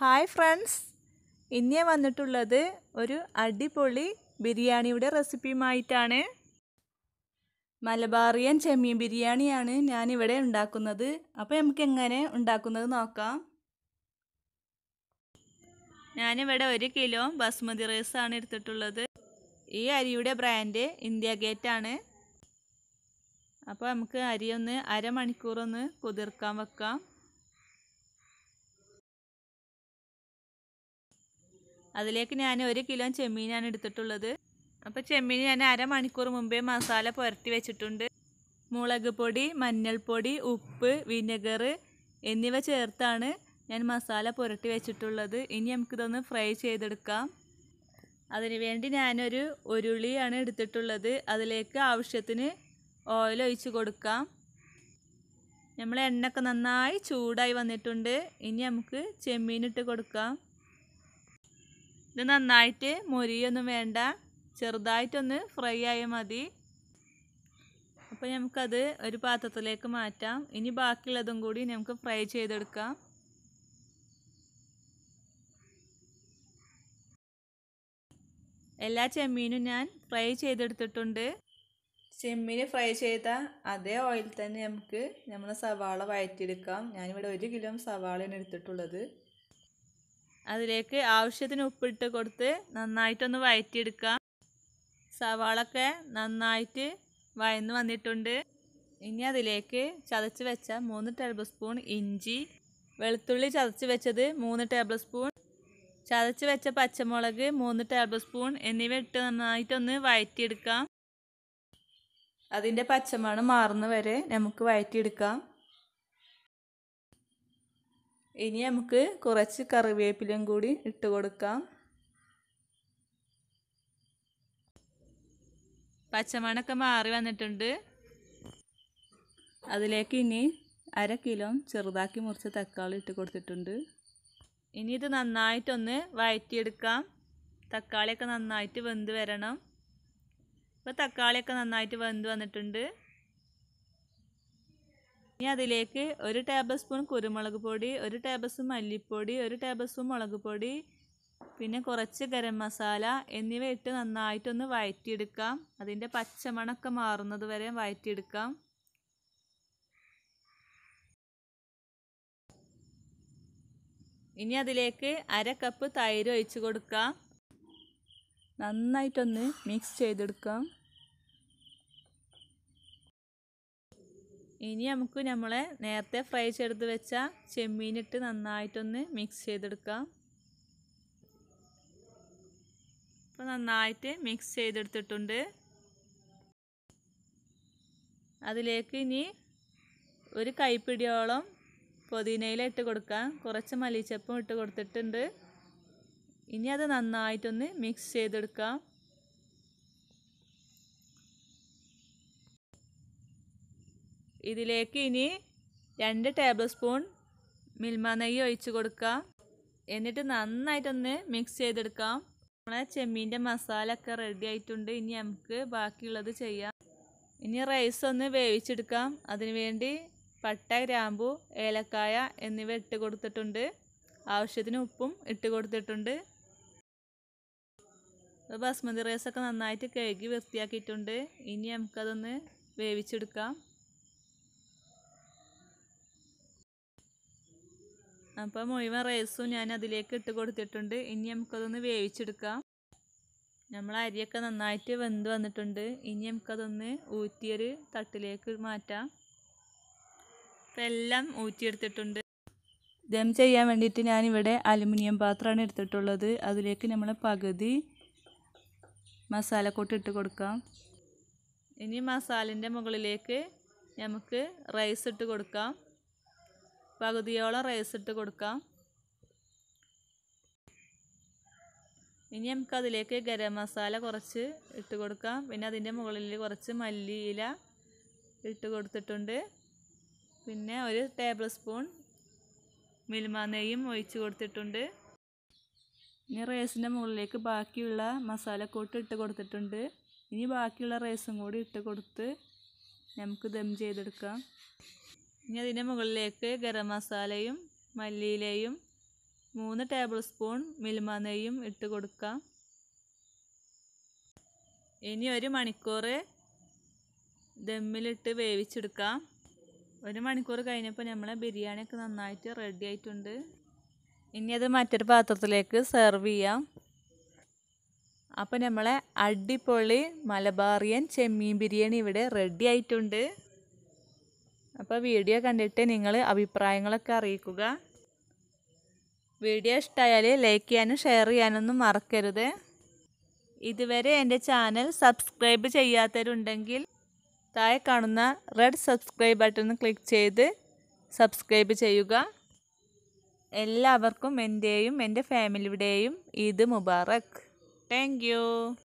hi friends ഇന്ന് ഞാൻ വന്നിട്ടുള്ളത് ഒരു അടിപൊളി ബിരിയാണിയുടെ റെസിപ്പിയുമായിട്ടാണ് മലബാറിയൻ ചെമ്മീൻ ബിരിയാണിയാണ് ഞാനിവിടെ ഉണ്ടാക്കുന്നത് അപ്പോൾ നമുക്ക് എങ്ങനെ ഉണ്ടാക്കുന്നത് നോക്കാം ഞാനിവിടെ ഒരു കിലോ ബസ്മതി റൈസ് ആണ് എടുത്തിട്ടുള്ളത് ഈ അരിയുടെ ബ്രാൻഡ് ഇന്ത്യ ഗേറ്റ് ആണ് അപ്പോൾ നമുക്ക് അരി ഒന്ന് അരമണിക്കൂറൊന്ന് കുതിർക്കാൻ വെക്കാം അതിലേക്ക് ഞാൻ ഒരു കിലോ ചെമ്മീനാണ് എടുത്തിട്ടുള്ളത് അപ്പോൾ ചെമ്മീൻ ഞാൻ അരമണിക്കൂർ മുമ്പേ മസാല പുരട്ടി വെച്ചിട്ടുണ്ട് മുളക് പൊടി മഞ്ഞൾപ്പൊടി ഉപ്പ് വിനെഗർ എന്നിവ ചേർത്താണ് ഞാൻ മസാല പുരട്ടി വെച്ചിട്ടുള്ളത് ഇനി നമുക്കിതൊന്ന് ഫ്രൈ ചെയ്തെടുക്കാം അതിനുവേണ്ടി ഞാനൊരു ഉരുളിയാണ് എടുത്തിട്ടുള്ളത് അതിലേക്ക് ആവശ്യത്തിന് ഓയിൽ ഒഴിച്ച് കൊടുക്കാം നമ്മൾ എണ്ണയൊക്കെ നന്നായി ചൂടായി വന്നിട്ടുണ്ട് ഇനി നമുക്ക് ചെമ്മീനിട്ട് കൊടുക്കാം ഇത് നന്നായിട്ട് മൊരിയൊന്നും വേണ്ട ചെറുതായിട്ടൊന്ന് ഫ്രൈ ആയാൽ മതി അപ്പോൾ നമുക്കത് ഒരു പാത്രത്തിലേക്ക് മാറ്റാം ഇനി ബാക്കിയുള്ളതും കൂടി നമുക്ക് ഫ്രൈ ചെയ്തെടുക്കാം എല്ലാ ചെമ്മീനും ഞാൻ ഫ്രൈ ചെയ്തെടുത്തിട്ടുണ്ട് ചെമ്മീൻ ഫ്രൈ ചെയ്ത അതേ ഓയിൽ തന്നെ നമുക്ക് നമ്മുടെ സവാള വഴറ്റിയെടുക്കാം ഞാനിവിടെ ഒരു കിലോ സവാളയാണ് എടുത്തിട്ടുള്ളത് അതിലേക്ക് ആവശ്യത്തിന് ഉപ്പിട്ട് കൊടുത്ത് നന്നായിട്ടൊന്ന് വഴറ്റിയെടുക്കുക സവാളൊക്കെ നന്നായിട്ട് വയന്ന് വന്നിട്ടുണ്ട് ഇനി അതിലേക്ക് ചതച്ച് വെച്ച മൂന്ന് ടേബിൾ സ്പൂൺ ഇഞ്ചി വെളുത്തുള്ളി ചതച്ച് വെച്ചത് മൂന്ന് ടേബിൾ സ്പൂൺ ചതച്ച് വെച്ച പച്ചമുളക് മൂന്ന് ടേബിൾ സ്പൂൺ എന്നിവ ഇട്ട് നന്നായിട്ടൊന്ന് വയറ്റിയെടുക്കാം അതിൻ്റെ പച്ചമണം മാറുന്ന വരെ നമുക്ക് വയറ്റിയെടുക്കാം ഇനി നമുക്ക് കുറച്ച് കറിവേപ്പിലയും കൂടി ഇട്ട് കൊടുക്കാം പച്ചമണൊക്കെ മാറി വന്നിട്ടുണ്ട് അതിലേക്ക് ഇനി അര കിലോ ചെറുതാക്കി മുറിച്ച തക്കാളി ഇട്ട് കൊടുത്തിട്ടുണ്ട് ഇനി ഇത് നന്നായിട്ടൊന്ന് വഴറ്റിയെടുക്കാം തക്കാളിയൊക്കെ നന്നായിട്ട് വെന്ത് വരണം ഇപ്പോൾ തക്കാളിയൊക്കെ നന്നായിട്ട് വെന്ത് വന്നിട്ടുണ്ട് ഇനി അതിലേക്ക് ഒരു ടേബിൾ സ്പൂൺ കുരുമുളക് പൊടി ഒരു ടേബിൾ സ്പൂൺ മല്ലിപ്പൊടി ഒരു ടേബിൾ സ്പൂൺ മുളക് പൊടി പിന്നെ കുറച്ച് ഗരം മസാല എന്നിവ ഇട്ട് നന്നായിട്ടൊന്ന് വഴറ്റിയെടുക്കാം അതിൻ്റെ പച്ചമണൊക്കെ മാറുന്നത് വരെ വഴറ്റിയെടുക്കാം ഇനി അതിലേക്ക് അര കപ്പ് തൈര് ഒഴിച്ച് കൊടുക്കാം നന്നായിട്ടൊന്ന് മിക്സ് ചെയ്തെടുക്കാം ഇനി നമുക്ക് നമ്മളെ നേരത്തെ ഫ്രൈ ചെയ്തെടുത്ത് വെച്ച ചെമ്മീനിട്ട് നന്നായിട്ടൊന്ന് മിക്സ് ചെയ്തെടുക്കാം അപ്പോൾ നന്നായിട്ട് മിക്സ് ചെയ്തെടുത്തിട്ടുണ്ട് അതിലേക്ക് ഇനി ഒരു കൈപ്പിടിയോളം പുതിനയില ഇട്ട് കൊടുക്കാം കുറച്ച് മല്ലിച്ചപ്പും ഇട്ട് കൊടുത്തിട്ടുണ്ട് ഇനി അത് നന്നായിട്ടൊന്ന് മിക്സ് ചെയ്തെടുക്കാം ഇതിലേക്ക് ഇനി രണ്ട് ടേബിൾ സ്പൂൺ മിൽമ നെയ്യ് ഒഴിച്ച് കൊടുക്കുക എന്നിട്ട് നന്നായിട്ടൊന്ന് മിക്സ് ചെയ്തെടുക്കാം നമ്മളെ ചെമ്മീൻ്റെ മസാല ഒക്കെ റെഡി ആയിട്ടുണ്ട് ഇനി നമുക്ക് ബാക്കിയുള്ളത് ചെയ്യാം ഇനി റൈസ് ഒന്ന് വേവിച്ചെടുക്കാം അതിനുവേണ്ടി പട്ട ഗ്രാമ്പു ഏലക്കായ എന്നിവ ഇട്ട് കൊടുത്തിട്ടുണ്ട് ആവശ്യത്തിന് ഉപ്പും ഇട്ട് കൊടുത്തിട്ടുണ്ട് ബസ്മതി റൈസൊക്കെ നന്നായിട്ട് കഴുകി വൃത്തിയാക്കിയിട്ടുണ്ട് ഇനി നമുക്കതൊന്ന് വേവിച്ചെടുക്കാം അപ്പം മുഴുവൻ റൈസും ഞാൻ അതിലേക്ക് ഇട്ട് കൊടുത്തിട്ടുണ്ട് ഇനി നമുക്കതൊന്ന് വേവിച്ചെടുക്കാം നമ്മൾ അരിയൊക്കെ നന്നായിട്ട് വെന്ത് വന്നിട്ടുണ്ട് ഇനി നമുക്കതൊന്ന് ഊറ്റിയൊരു തട്ടിലേക്ക് മാറ്റാം അപ്പം എല്ലാം ഊറ്റിയെടുത്തിട്ടുണ്ട് ദം ചെയ്യാൻ വേണ്ടിയിട്ട് ഞാനിവിടെ അലുമിനിയം പാത്രമാണ് എടുത്തിട്ടുള്ളത് അതിലേക്ക് നമ്മൾ പകുതി മസാലക്കൂട്ട് ഇട്ട് കൊടുക്കാം ഇനി മസാലിൻ്റെ മുകളിലേക്ക് നമുക്ക് റൈസ് ഇട്ട് കൊടുക്കാം പകുതിയോളം റൈസ് ഇട്ട് കൊടുക്കാം ഇനി അതിലേക്ക് ഗരം മസാല കുറച്ച് ഇട്ട് കൊടുക്കാം പിന്നെ അതിൻ്റെ മുകളിൽ കുറച്ച് മല്ലിയില ഇട്ട് കൊടുത്തിട്ടുണ്ട് പിന്നെ ഒരു ടേബിൾ സ്പൂൺ മിൽമ നെയ്യും ഒഴിച്ച് കൊടുത്തിട്ടുണ്ട് ഇനി റൈസിൻ്റെ മുകളിലേക്ക് ബാക്കിയുള്ള മസാലക്കൂട്ട് ഇട്ട് കൊടുത്തിട്ടുണ്ട് ഇനി ബാക്കിയുള്ള റൈസും കൂടി ഇട്ട് കൊടുത്ത് നമുക്ക് ദം ചെയ്തെടുക്കാം ഇനി അതിൻ്റെ മുകളിലേക്ക് ഗരം മസാലയും മല്ലിയിലയും മൂന്ന് ടേബിൾ സ്പൂൺ മിൽമ നെയ്യും ഇട്ട് കൊടുക്കാം ഇനി ഒരു മണിക്കൂർ ദമ്മിലിട്ട് വേവിച്ചെടുക്കാം ഒരു മണിക്കൂർ കഴിഞ്ഞപ്പോൾ നമ്മളെ ബിരിയാണിയൊക്കെ നന്നായിട്ട് റെഡി ആയിട്ടുണ്ട് ഇനി അത് മറ്റൊരു പാത്രത്തിലേക്ക് സെർവ് ചെയ്യാം അപ്പോൾ നമ്മളെ അടിപൊളി മലബാറിയൻ ചെമ്മീൻ ബിരിയാണി ഇവിടെ റെഡി ആയിട്ടുണ്ട് അപ്പോൾ വീഡിയോ കണ്ടിട്ട് നിങ്ങൾ അഭിപ്രായങ്ങളൊക്കെ അറിയിക്കുക വീഡിയോ ഇഷ്ടമായാൽ ലൈക്ക് ചെയ്യാനും ഷെയർ ചെയ്യാനൊന്നും മറക്കരുത് ഇതുവരെ എൻ്റെ ചാനൽ സബ്സ്ക്രൈബ് ചെയ്യാത്തവരുണ്ടെങ്കിൽ താഴെ കാണുന്ന റെഡ് സബ്സ്ക്രൈബ് ബട്ടൺ ക്ലിക്ക് ചെയ്ത് സബ്സ്ക്രൈബ് ചെയ്യുക എല്ലാവർക്കും എൻ്റെയും എൻ്റെ ഫാമിലിയുടെയും ഇത് മുബാറക് താങ്ക്